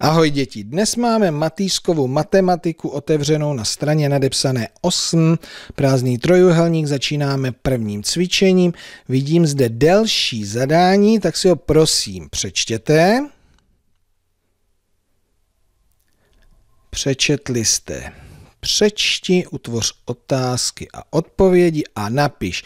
Ahoj děti, dnes máme matýskovou matematiku otevřenou na straně nadepsané 8, prázdný trojuhelník, začínáme prvním cvičením, vidím zde delší zadání, tak si ho prosím přečtěte. Přečetli jste. Přečti, utvoř otázky a odpovědi a napiš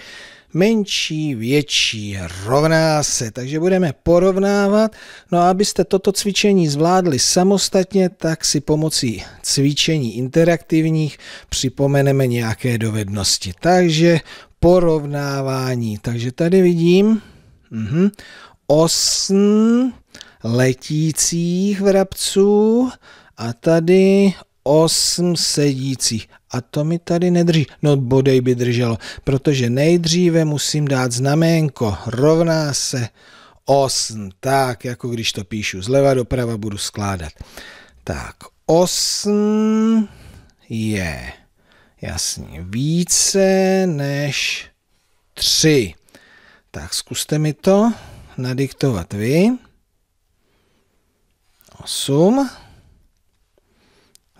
menší, větší, rovná se. Takže budeme porovnávat. No a abyste toto cvičení zvládli samostatně, tak si pomocí cvičení interaktivních připomeneme nějaké dovednosti. Takže porovnávání. Takže tady vidím mhm, osm letících vrabců a tady osm sedících. A to mi tady nedrží. No bodej by drželo, protože nejdříve musím dát znaménko. Rovná se osm, Tak, jako když to píšu zleva doprava, budu skládat. Tak, osm je jasně více než tři, Tak zkuste mi to nadiktovat vy. 8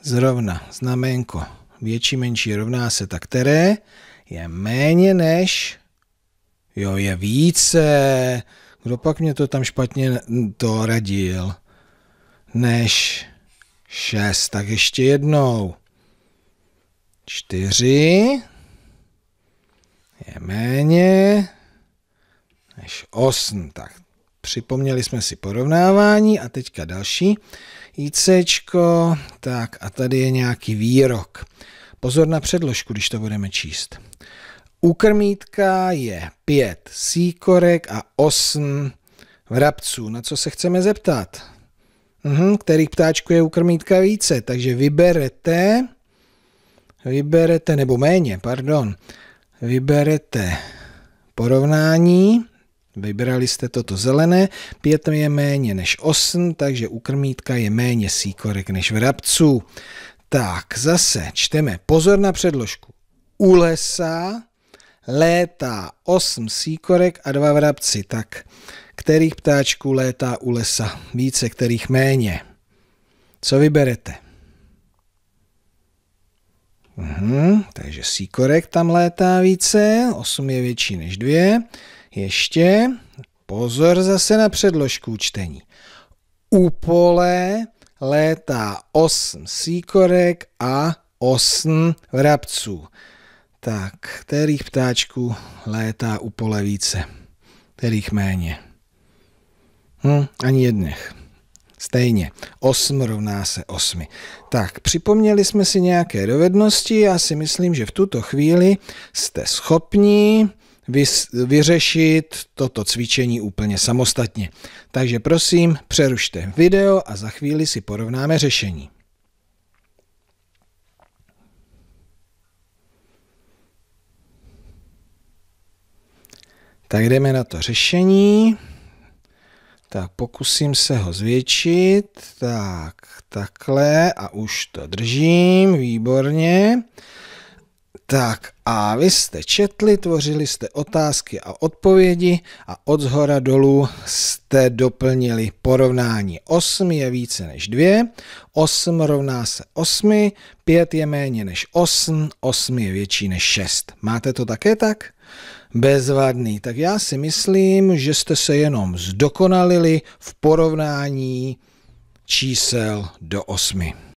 zrovna znamenko větší, menší rovná se, tak které je méně než, jo, je více, kdo pak mě to tam špatně doradil, než 6, tak ještě jednou. 4 je méně než 8, tak Připomněli jsme si porovnávání a teďka další ICčko, tak a tady je nějaký výrok. Pozor na předložku, když to budeme číst. U krmítka je pět síkorek a osm vrabců. Na co se chceme zeptat? Mhm, kterých ptáčků je u krmítka více, takže vyberete, vyberete, nebo méně, pardon, vyberete porovnání Vybrali jste toto zelené, pět je méně než osm, takže u krmítka je méně síkorek než rabců. Tak, zase čteme pozor na předložku. U lesa létá osm síkorek a dva vrabci. Tak, kterých ptáčků létá u lesa? Více, kterých méně? Co vyberete? Uhum, takže síkorek tam létá více, 8 je větší než 2. Ještě, pozor zase na předložku čtení. U pole létá 8 síkorek a 8 vrabců. Tak, kterých ptáčků létá u pole více? Kterých méně? Hm, ani jedných. Stejně. 8 rovná se 8. Tak, připomněli jsme si nějaké dovednosti. Já si myslím, že v tuto chvíli jste schopni vyřešit toto cvičení úplně samostatně. Takže prosím, přerušte video a za chvíli si porovnáme řešení. Tak jdeme na to řešení. Tak pokusím se ho zvětšit. Tak, takhle a už to držím, výborně. Tak a vy jste četli, tvořili jste otázky a odpovědi a od zhora dolů jste doplnili porovnání. 8 je více než 2, 8 rovná se 8, 5 je méně než 8, 8 je větší než 6. Máte to také tak? bezvadný. Tak já si myslím, že jste se jenom zdokonalili v porovnání čísel do osmi.